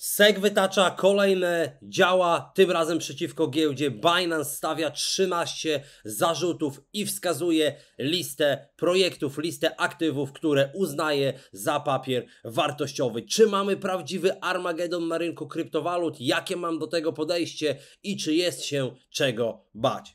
SEC wytacza kolejne działa, tym razem przeciwko giełdzie. Binance stawia 13 zarzutów i wskazuje listę projektów, listę aktywów, które uznaje za papier wartościowy. Czy mamy prawdziwy Armagedon na rynku kryptowalut? Jakie mam do tego podejście i czy jest się czego bać?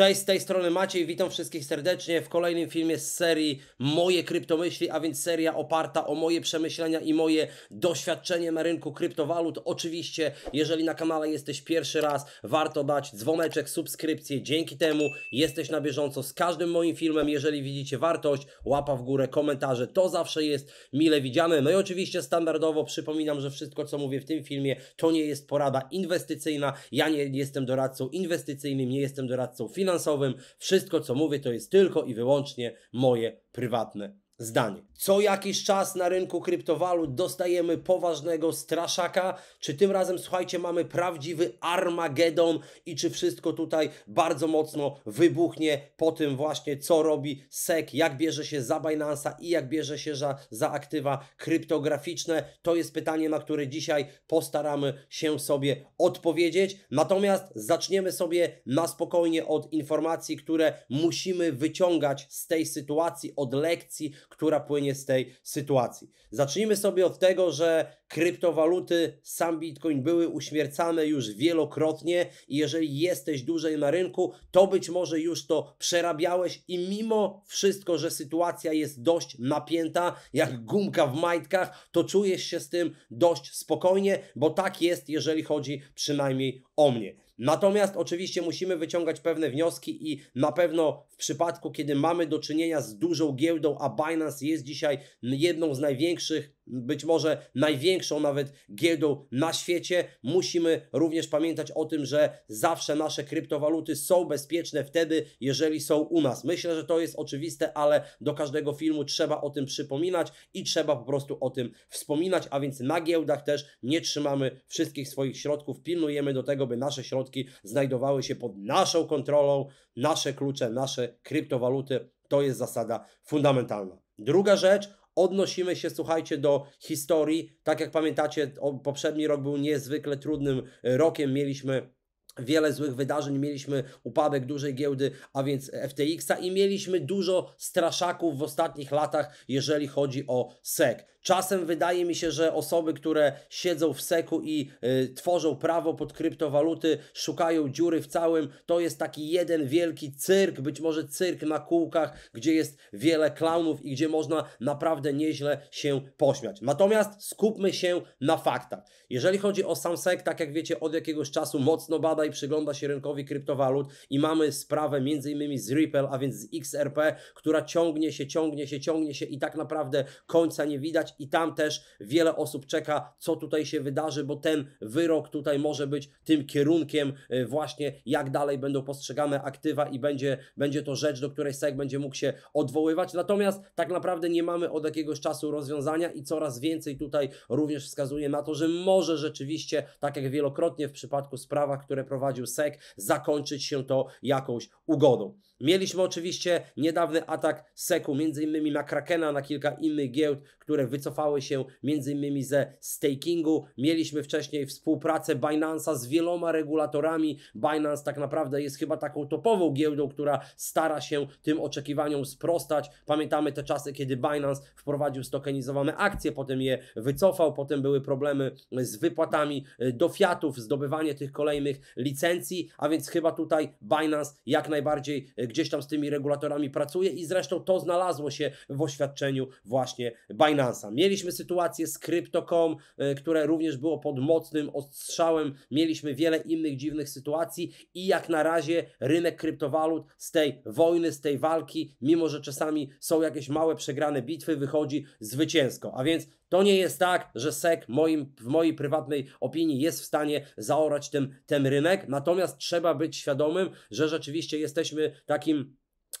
Cześć, z tej strony Maciej, witam wszystkich serdecznie w kolejnym filmie z serii Moje kryptomyśli, a więc seria oparta o moje przemyślenia i moje doświadczenie na rynku kryptowalut. Oczywiście, jeżeli na kanale jesteś pierwszy raz, warto dać dzwoneczek, subskrypcję, dzięki temu jesteś na bieżąco z każdym moim filmem. Jeżeli widzicie wartość, łapa w górę, komentarze, to zawsze jest mile widziane. No i oczywiście standardowo przypominam, że wszystko co mówię w tym filmie to nie jest porada inwestycyjna, ja nie jestem doradcą inwestycyjnym, nie jestem doradcą finansowym, finansowym. Wszystko, co mówię, to jest tylko i wyłącznie moje prywatne zdanie. Co jakiś czas na rynku kryptowalut dostajemy poważnego straszaka. Czy tym razem, słuchajcie, mamy prawdziwy Armagedon i czy wszystko tutaj bardzo mocno wybuchnie po tym właśnie, co robi SEC, jak bierze się za Binance'a i jak bierze się za, za aktywa kryptograficzne? To jest pytanie, na które dzisiaj postaramy się sobie odpowiedzieć. Natomiast zaczniemy sobie na spokojnie od informacji, które musimy wyciągać z tej sytuacji, od lekcji, która płynie z tej sytuacji. Zacznijmy sobie od tego, że kryptowaluty, sam Bitcoin były uśmiercane już wielokrotnie i jeżeli jesteś dłużej na rynku, to być może już to przerabiałeś i mimo wszystko, że sytuacja jest dość napięta, jak gumka w majtkach, to czujesz się z tym dość spokojnie, bo tak jest, jeżeli chodzi przynajmniej o mnie. Natomiast oczywiście musimy wyciągać pewne wnioski i na pewno w przypadku, kiedy mamy do czynienia z dużą giełdą, a Binance jest dzisiaj jedną z największych być może największą nawet giełdą na świecie. Musimy również pamiętać o tym, że zawsze nasze kryptowaluty są bezpieczne wtedy, jeżeli są u nas. Myślę, że to jest oczywiste, ale do każdego filmu trzeba o tym przypominać i trzeba po prostu o tym wspominać, a więc na giełdach też nie trzymamy wszystkich swoich środków, pilnujemy do tego, by nasze środki znajdowały się pod naszą kontrolą, nasze klucze, nasze kryptowaluty. To jest zasada fundamentalna. Druga rzecz, Odnosimy się, słuchajcie, do historii. Tak jak pamiętacie, poprzedni rok był niezwykle trudnym e, rokiem. Mieliśmy wiele złych wydarzeń, mieliśmy upadek dużej giełdy, a więc FTX-a i mieliśmy dużo straszaków w ostatnich latach, jeżeli chodzi o SEC. Czasem wydaje mi się, że osoby, które siedzą w seku i y, tworzą prawo pod kryptowaluty, szukają dziury w całym, to jest taki jeden wielki cyrk, być może cyrk na kółkach, gdzie jest wiele klaunów i gdzie można naprawdę nieźle się pośmiać. Natomiast skupmy się na faktach. Jeżeli chodzi o sam e tak jak wiecie, od jakiegoś czasu mocno bada siada i przygląda się rynkowi kryptowalut i mamy sprawę m.in. z Ripple, a więc z XRP, która ciągnie się, ciągnie się, ciągnie się i tak naprawdę końca nie widać i tam też wiele osób czeka, co tutaj się wydarzy, bo ten wyrok tutaj może być tym kierunkiem e, właśnie, jak dalej będą postrzegane aktywa i będzie, będzie to rzecz, do której SEC będzie mógł się odwoływać. Natomiast tak naprawdę nie mamy od jakiegoś czasu rozwiązania i coraz więcej tutaj również wskazuje na to, że może rzeczywiście, tak jak wielokrotnie w przypadku sprawach, które przeprowadził SEC, zakończyć się to jakąś ugodą. Mieliśmy oczywiście niedawny atak SEC-u, m.in. na Krakena, na kilka innych giełd, które wycofały się m.in. ze stakingu. Mieliśmy wcześniej współpracę Binance'a z wieloma regulatorami. Binance tak naprawdę jest chyba taką topową giełdą, która stara się tym oczekiwaniom sprostać. Pamiętamy te czasy, kiedy Binance wprowadził stokenizowane akcje, potem je wycofał, potem były problemy z wypłatami e, do fiatów, zdobywanie tych kolejnych licencji, a więc chyba tutaj Binance jak najbardziej e, gdzieś tam z tymi regulatorami pracuje i zresztą to znalazło się w oświadczeniu właśnie Binance'a. Mieliśmy sytuację z Crypto.com, e, które również było pod mocnym ostrzałem. Mieliśmy wiele innych dziwnych sytuacji i jak na razie rynek kryptowalut z tej wojny, z tej walki, mimo że czasami są jakieś małe przegrane bitwy, wychodzi zwycięsko. A więc to nie jest tak, że SEC moim, w mojej prywatnej opinii jest w stanie zaorać ten, ten rynek, natomiast trzeba być świadomym, że rzeczywiście jesteśmy takim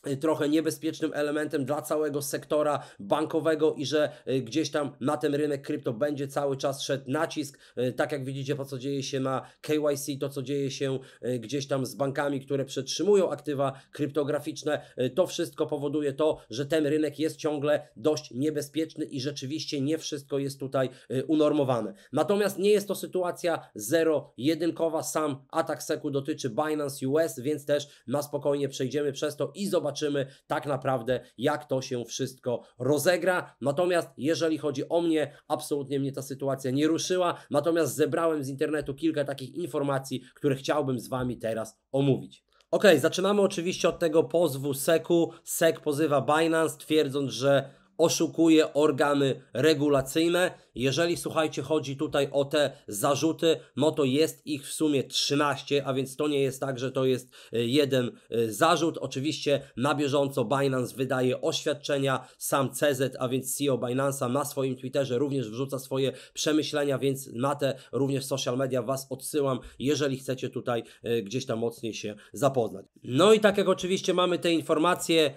Y, trochę niebezpiecznym elementem dla całego sektora bankowego i że y, gdzieś tam na ten rynek krypto będzie cały czas szedł nacisk. Y, tak jak widzicie, to co dzieje się na KYC, to co dzieje się gdzieś tam z bankami, które przetrzymują aktywa kryptograficzne, to wszystko powoduje to, że ten rynek jest ciągle dość niebezpieczny i rzeczywiście nie wszystko jest tutaj unormowane. Natomiast nie jest to sytuacja zero-jedynkowa, sam atak seku dotyczy Binance US, więc też na spokojnie przejdziemy przez to i zobaczymy, zobaczymy tak naprawdę, jak to się wszystko rozegra. Natomiast jeżeli chodzi o mnie, absolutnie mnie ta sytuacja nie ruszyła, natomiast zebrałem z internetu kilka takich informacji, które chciałbym z Wami teraz omówić. Ok, zaczynamy oczywiście od tego pozwu SEC-u. SEC pozywa Binance, twierdząc, że oszukuje organy regulacyjne. Jeżeli słuchajcie, chodzi tutaj o te zarzuty, no to jest ich w sumie 13, a więc to nie jest tak, że to jest e, jeden e, zarzut. Oczywiście na bieżąco Binance wydaje oświadczenia, sam CZ, a więc CEO Binance'a na swoim Twitterze również wrzuca swoje przemyślenia, więc na te również social media Was odsyłam, jeżeli chcecie tutaj e, gdzieś tam mocniej się zapoznać. No i tak jak oczywiście mamy te informacje,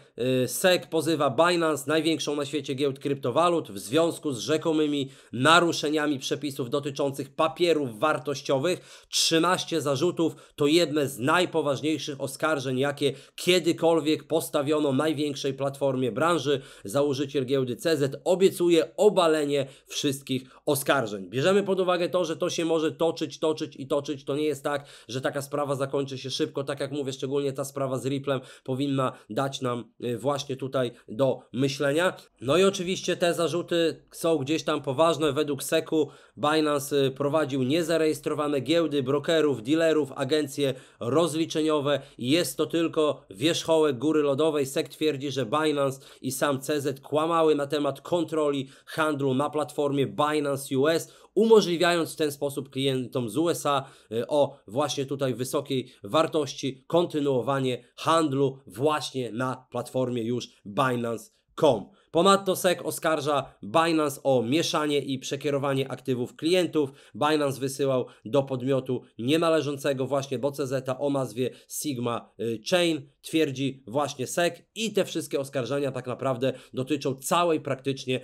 SEC pozywa Binance, największą na świecie świecie giełd kryptowalut w związku z rzekomymi naruszeniami przepisów dotyczących papierów wartościowych. 13 zarzutów to jedne z najpoważniejszych oskarżeń, jakie kiedykolwiek postawiono największej platformie branży. Założyciel giełdy CZ obiecuje obalenie wszystkich oskarżeń. Bierzemy pod uwagę to, że to się może toczyć, toczyć i toczyć. To nie jest tak, że taka sprawa zakończy się szybko. Tak jak mówię, szczególnie ta sprawa z Ripplem powinna dać nam y, właśnie tutaj do myślenia. No i oczywiście te zarzuty są gdzieś tam poważne. Według SEC-u Binance y, prowadził niezarejestrowane giełdy brokerów, dealerów, agencje rozliczeniowe i jest to tylko wierzchołek góry lodowej. SEC twierdzi, że Binance i sam CZ kłamały na temat kontroli handlu na platformie Binance US umożliwiając w ten sposób klientom z USA y, o właśnie tutaj wysokiej wartości kontynuowanie handlu właśnie na platformie już Binance.com. Ponadto SEC oskarża Binance o mieszanie i przekierowanie aktywów klientów. Binance wysyłał do podmiotu nienależącego właśnie BOCZ o nazwie Sigma y, Chain, twierdzi właśnie SEC i te wszystkie oskarżenia tak naprawdę dotyczą całej praktycznie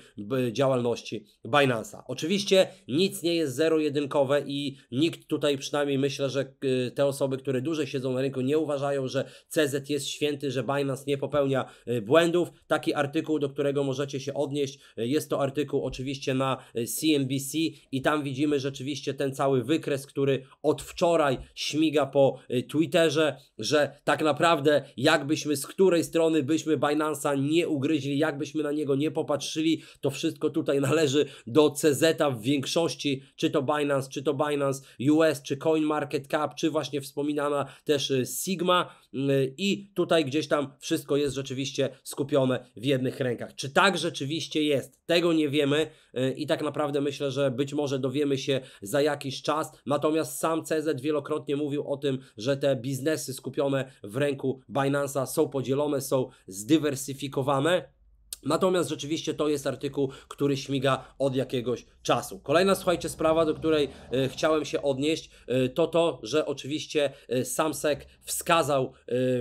działalności Binance'a. Oczywiście nic nie jest zero-jedynkowe i nikt tutaj przynajmniej myślę, że y, te osoby, które dłużej siedzą na rynku nie uważają, że CZ jest święty, że Binance nie popełnia y, błędów. Taki artykuł, do którego którego możecie się odnieść. Jest to artykuł oczywiście na CNBC e, i tam widzimy rzeczywiście ten cały wykres, który od wczoraj śmiga po e, Twitterze, że tak naprawdę jakbyśmy z której strony byśmy Binance'a nie ugryźli, jakbyśmy na niego nie popatrzyli, to wszystko tutaj należy do CZ w większości, czy to Binance, czy to Binance US, czy CoinMarketCap, czy właśnie wspominana też e, Sigma mm, i tutaj gdzieś tam wszystko jest rzeczywiście skupione w jednych rękach. Czy czy tak rzeczywiście jest? Tego nie wiemy e, i tak naprawdę myślę, że być może dowiemy się za jakiś czas. Natomiast sam CZ wielokrotnie mówił o tym, że te biznesy skupione w ręku Binance'a są podzielone, są zdywersyfikowane. Natomiast rzeczywiście to jest artykuł, który śmiga od jakiegoś czasu. Kolejna, słuchajcie, sprawa, do której e, chciałem się odnieść, e, to to, że oczywiście e, Samsek wskazał e,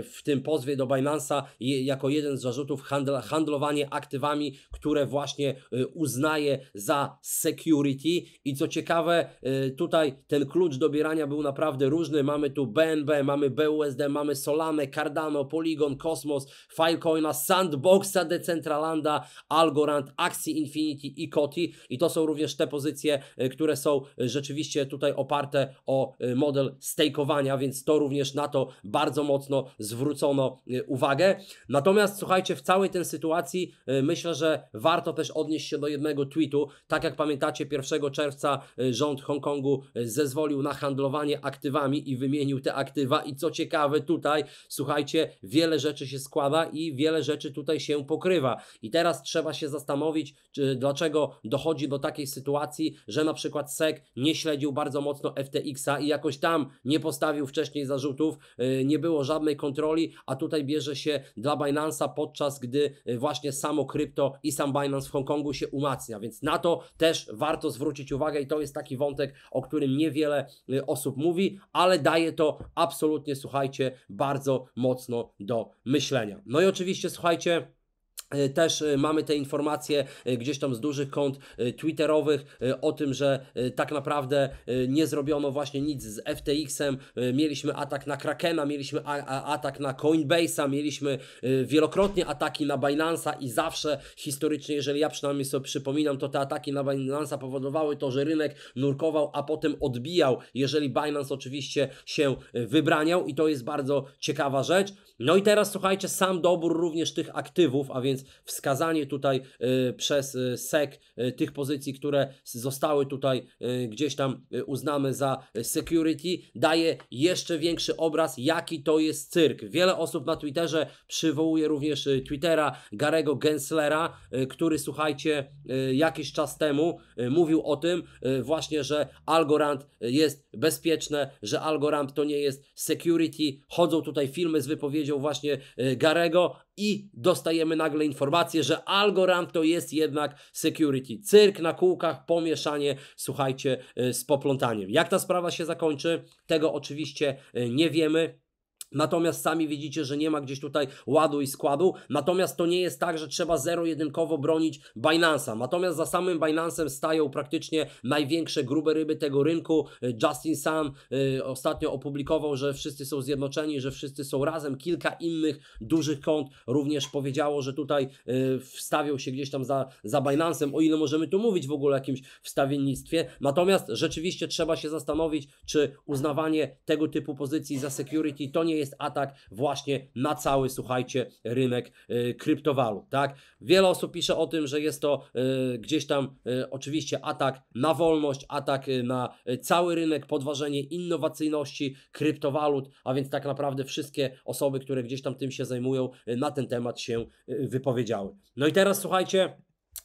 w tym pozwie do Binance'a jako jeden z zarzutów handl handlowanie aktywami, które właśnie uznaje za security. I co ciekawe, tutaj ten klucz dobierania był naprawdę różny. Mamy tu BNB, mamy BUSD, mamy Solanę, Cardano, Polygon, Cosmos, Filecoina, Sandboxa, Decentraland, Algorand, Axie Infinity i Koti i to są również te pozycje, e, które są rzeczywiście tutaj oparte o e, model stakeowania, więc to również na to bardzo mocno zwrócono e, uwagę. Natomiast słuchajcie, w całej tej sytuacji myślę, że warto też odnieść się do jednego tweetu. Tak jak pamiętacie, 1 czerwca rząd Hongkongu zezwolił na handlowanie aktywami i wymienił te aktywa i co ciekawe tutaj, słuchajcie, wiele rzeczy się składa i wiele rzeczy tutaj się pokrywa. I teraz trzeba się zastanowić, czy, dlaczego dochodzi do takiej sytuacji, że na przykład SEC nie śledził bardzo mocno FTX-a i jakoś tam nie postawił wcześniej zarzutów, y, nie było żadnej kontroli, a tutaj bierze się dla Binance'a podczas gdy y, właśnie samo krypto i sam Binance w Hongkongu się umacnia, więc na to też warto zwrócić uwagę i to jest taki wątek, o którym niewiele y, osób mówi, ale daje to absolutnie, słuchajcie, bardzo mocno do myślenia. No i oczywiście, słuchajcie, E, też e, mamy te informacje e, gdzieś tam z dużych kont twitterowych o tym, że tak naprawdę nie zrobiono właśnie nic z FTX-em. Mieliśmy atak na Krakena, mieliśmy atak na Coinbase'a, mieliśmy wielokrotnie ataki na Binance'a i zawsze historycznie, jeżeli ja przynajmniej sobie przypominam, to te ataki na Binance'a powodowały to, że rynek nurkował, a potem odbijał, jeżeli Binance oczywiście się wybraniał i to jest bardzo ciekawa rzecz. No i teraz słuchajcie, sam dobór również tych aktywów, a więc wskazanie tutaj y, przez y, SEC y, tych pozycji, które zostały tutaj gdzieś tam uznane za security, daje jeszcze większy obraz, jaki to jest cyrk. Wiele osób na Twitterze przywołuje również Twittera Garego Genslera, który słuchajcie, jakiś czas temu mówił o tym właśnie, że Algorand jest bezpieczne, że Algorand to nie jest security. Chodzą tutaj filmy z wypowiedzi powiedział właśnie e, Garego i dostajemy nagle informację, że Algorand to jest jednak security. Cyrk na kółkach, pomieszanie, słuchajcie, e, z poplątaniem. Jak ta sprawa się zakończy, tego oczywiście e, nie wiemy. Natomiast sami widzicie, że nie ma gdzieś tutaj ładu i składu. Natomiast to nie jest tak, że trzeba zero-jedynkowo bronić Binance'a. Natomiast za samym Binance'em stają praktycznie największe grube ryby tego rynku. Justin Sam y, ostatnio opublikował, że wszyscy są zjednoczeni, że wszyscy są razem. Kilka innych dużych kont również powiedziało, że tutaj y, wstawią się gdzieś tam za, za Binance'em, o ile możemy tu mówić w ogóle o jakimś wstawiennictwie. Natomiast rzeczywiście trzeba się zastanowić, czy uznawanie tego typu pozycji za security to nie jest atak właśnie na cały, słuchajcie, rynek e, kryptowalut, tak? Wiele osób pisze o tym, że jest to e, gdzieś tam e, oczywiście atak na wolność, atak na cały rynek, podważenie innowacyjności kryptowalut, a więc tak naprawdę wszystkie osoby, które gdzieś tam tym się zajmują, na ten temat się wypowiedziały. No i teraz słuchajcie,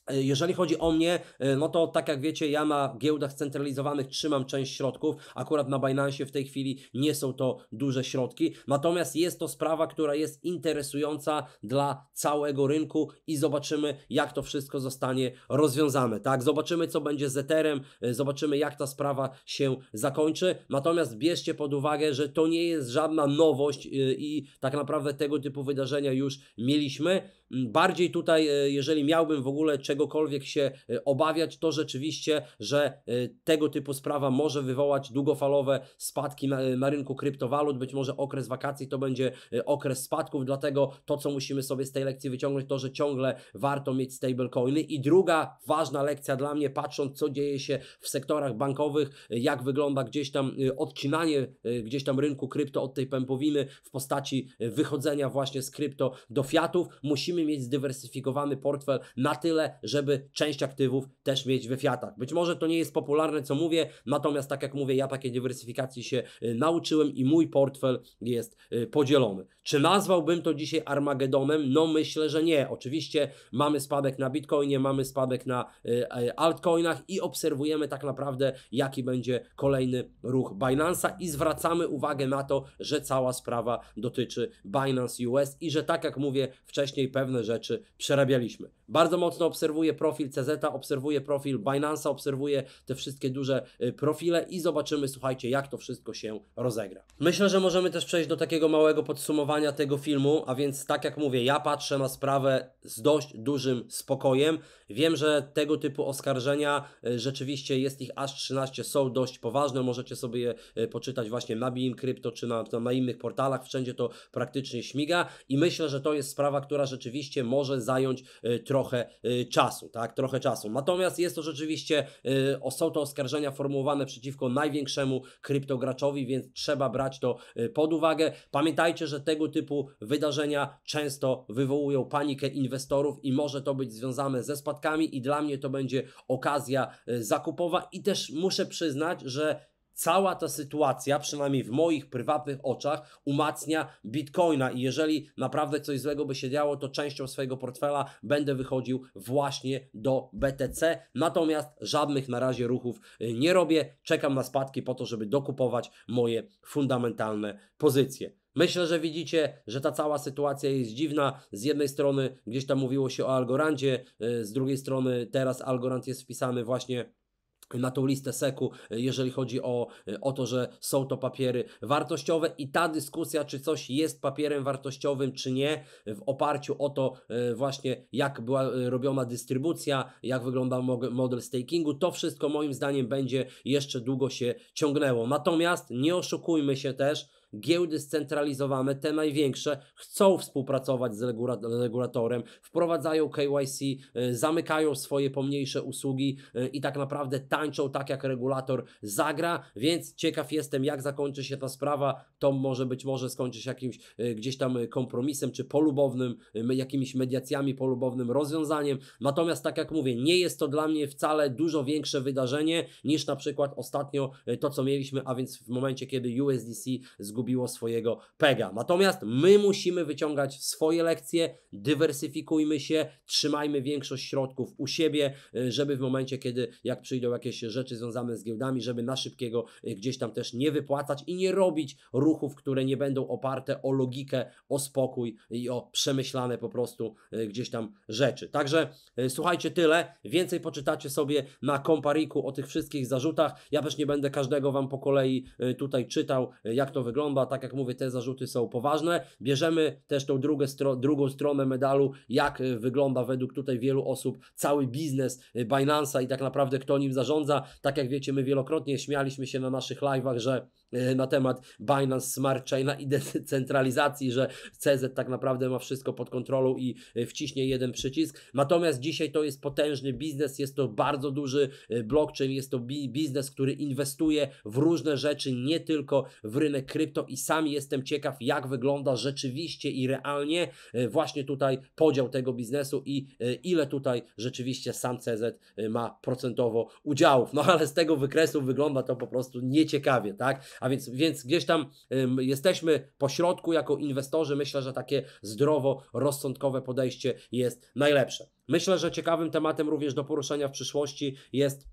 E, jeżeli chodzi o mnie, e, no to tak jak wiecie, ja na giełdach centralizowanych trzymam część środków. Akurat na Binance w tej chwili nie są to duże środki. Natomiast jest to sprawa, która jest interesująca dla całego rynku i zobaczymy, jak to wszystko zostanie rozwiązane. Tak, zobaczymy, co będzie z Etherem, e, zobaczymy, jak ta sprawa się zakończy. Natomiast bierzcie pod uwagę, że to nie jest żadna nowość i tak naprawdę tego typu wydarzenia już mieliśmy. Mm, bardziej tutaj, jeżeli miałbym w ogóle czegokolwiek się y, obawiać, to rzeczywiście, że y, tego typu sprawa może wywołać długofalowe spadki na, y, na rynku kryptowalut. Być może okres wakacji to będzie okres spadków, dlatego to, co musimy sobie z tej lekcji wyciągnąć, to, że ciągle warto mieć stablecoiny. I druga ważna lekcja dla mnie, patrząc, co dzieje się w sektorach bankowych, jak wygląda gdzieś tam odcinanie gdzieś tam rynku krypto od tej pępowiny w postaci wychodzenia właśnie z krypto do fiatów. Musimy mieć zdywersyfikowany portfel na tyle, tyle, żeby część aktywów też mieć we Fiatach. Być może to nie jest popularne, co mówię, natomiast tak jak mówię, ja takiej dywersyfikacji się y, nauczyłem i mój portfel jest y, podzielony. Czy nazwałbym to dzisiaj Armagedonem? No myślę, że nie. Oczywiście mamy spadek na Bitcoinie, mamy spadek na y, altcoinach i obserwujemy tak naprawdę, jaki będzie kolejny ruch Binance'a i zwracamy uwagę na to, że cała sprawa dotyczy Binance US i że tak jak mówię wcześniej, pewne rzeczy przerabialiśmy. Bardzo mocno obserwuję profil CZ, obserwuję profil Binance'a, obserwuję te wszystkie duże y, profile i zobaczymy, słuchajcie, jak to wszystko się rozegra. Myślę, że możemy też przejść do takiego małego podsumowania tego filmu, a więc tak jak mówię, ja patrzę na sprawę z dość dużym spokojem. Wiem, że tego typu oskarżenia y, rzeczywiście jest ich aż 13, są dość poważne, możecie sobie je y, poczytać właśnie na Beam Crypto czy na, na innych portalach, wszędzie to praktycznie śmiga i myślę, że to jest sprawa, która rzeczywiście może zająć trochę czasu, tak? Trochę czasu. Natomiast jest to rzeczywiście, y, o, są to oskarżenia formułowane przeciwko największemu kryptograczowi, więc trzeba brać to y, pod uwagę. Pamiętajcie, że tego typu wydarzenia często wywołują panikę inwestorów i może to być związane ze spadkami i dla mnie to będzie okazja y, zakupowa i też muszę przyznać, że cała ta sytuacja, przynajmniej w moich prywatnych oczach, umacnia bitcoina i jeżeli naprawdę coś złego by się działo, to częścią swojego portfela będę wychodził właśnie do BTC. Natomiast żadnych na razie ruchów y, nie robię. Czekam na spadki po to, żeby dokupować moje fundamentalne pozycje. Myślę, że widzicie, że ta cała sytuacja jest dziwna. Z jednej strony gdzieś tam mówiło się o Algorandzie, y, z drugiej strony teraz Algorand jest wpisany właśnie na tą listę seku, e, jeżeli chodzi o, e, o to, że są to papiery wartościowe i ta dyskusja, czy coś jest papierem wartościowym, czy nie, w oparciu o to e, właśnie, jak była robiona dystrybucja, jak wyglądał model stakingu, to wszystko moim zdaniem będzie jeszcze długo się ciągnęło. Natomiast nie oszukujmy się też, Giełdy scentralizowane, te największe, chcą współpracować z regulatorem, wprowadzają KYC, y, zamykają swoje pomniejsze usługi y, i tak naprawdę tańczą tak, jak regulator zagra, więc ciekaw jestem, jak zakończy się ta sprawa. To może być może skończy się jakimś y, gdzieś tam kompromisem, czy polubownym, jakimiś mediacjami, polubownym rozwiązaniem. Natomiast tak jak mówię, nie jest to dla mnie wcale dużo większe wydarzenie niż na przykład ostatnio to, co mieliśmy, a więc w momencie, kiedy USDC zgubił zgubiło swojego pega. Natomiast my musimy wyciągać swoje lekcje, dywersyfikujmy się, trzymajmy większość środków u siebie, e, żeby w momencie, kiedy jak przyjdą jakieś rzeczy związane z giełdami, żeby na szybkiego e, gdzieś tam też nie wypłacać i nie robić ruchów, które nie będą oparte o logikę, o spokój i o przemyślane po prostu e, gdzieś tam rzeczy. Także słuchajcie, tyle. Więcej poczytacie sobie na kompariku o tych wszystkich zarzutach. Ja też nie będę każdego Wam po kolei tutaj czytał, jak to wygląda trąba, tak jak mówię, te zarzuty są poważne. Bierzemy też tą drugą, stro drugą stronę medalu, jak e, wygląda według tutaj wielu osób cały biznes e, Binance'a i tak naprawdę kto nim zarządza. Tak jak wiecie, my wielokrotnie śmialiśmy się na naszych live'ach, że Y, na temat Binance Smart Chaina i decentralizacji, że CZ tak naprawdę ma wszystko pod kontrolą i y, wciśnie jeden przycisk. Natomiast dzisiaj to jest potężny biznes, jest to bardzo duży y, blockchain, jest to biznes, który inwestuje w różne rzeczy, nie tylko w rynek krypto i sam jestem ciekaw, jak wygląda rzeczywiście i realnie właśnie tutaj podział tego biznesu i ile tutaj rzeczywiście sam CZ ma procentowo udziałów. No ale z tego wykresu wygląda to po prostu nieciekawie, tak? A więc, więc gdzieś tam jesteśmy pośrodku jako inwestorzy. Myślę, że takie zdrowo-rozsądkowe podejście jest najlepsze. Myślę, że ciekawym tematem również do poruszenia w przyszłości jest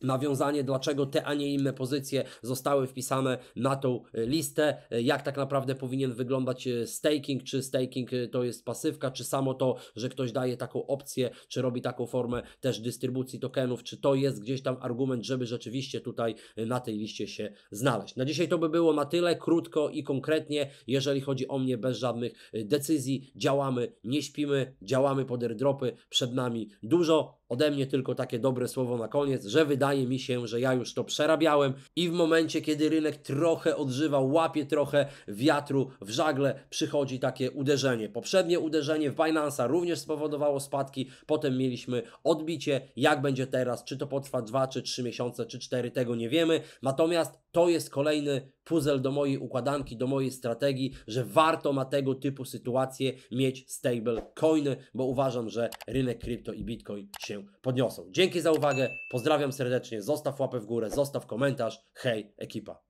nawiązanie, dlaczego te, a nie inne pozycje zostały wpisane na tą e, listę, e, jak tak naprawdę powinien wyglądać e, staking, czy staking to jest pasywka, czy samo to, że ktoś daje taką opcję, czy robi taką formę też dystrybucji tokenów, czy to jest gdzieś tam argument, żeby rzeczywiście tutaj na tej liście się znaleźć. Na dzisiaj to by było na tyle, krótko i konkretnie, jeżeli chodzi o mnie, bez żadnych decyzji, działamy, nie śpimy, działamy pod airdropy, przed nami dużo, Ode mnie tylko takie dobre słowo na koniec, że wydaje mi się, że ja już to przerabiałem i w momencie, kiedy rynek trochę odżywa, łapie trochę wiatru w żagle, przychodzi takie uderzenie. Poprzednie uderzenie w Binance'a również spowodowało spadki, potem mieliśmy odbicie. Jak będzie teraz, czy to potrwa 2 czy 3 miesiące, czy 4, tego nie wiemy. Natomiast to jest kolejny puzzle do mojej układanki, do mojej strategii, że warto na tego typu sytuacje mieć stable coiny, bo uważam, że rynek krypto i bitcoin się podniosą. Dzięki za uwagę, pozdrawiam serdecznie, zostaw łapę w górę, zostaw komentarz, hej ekipa.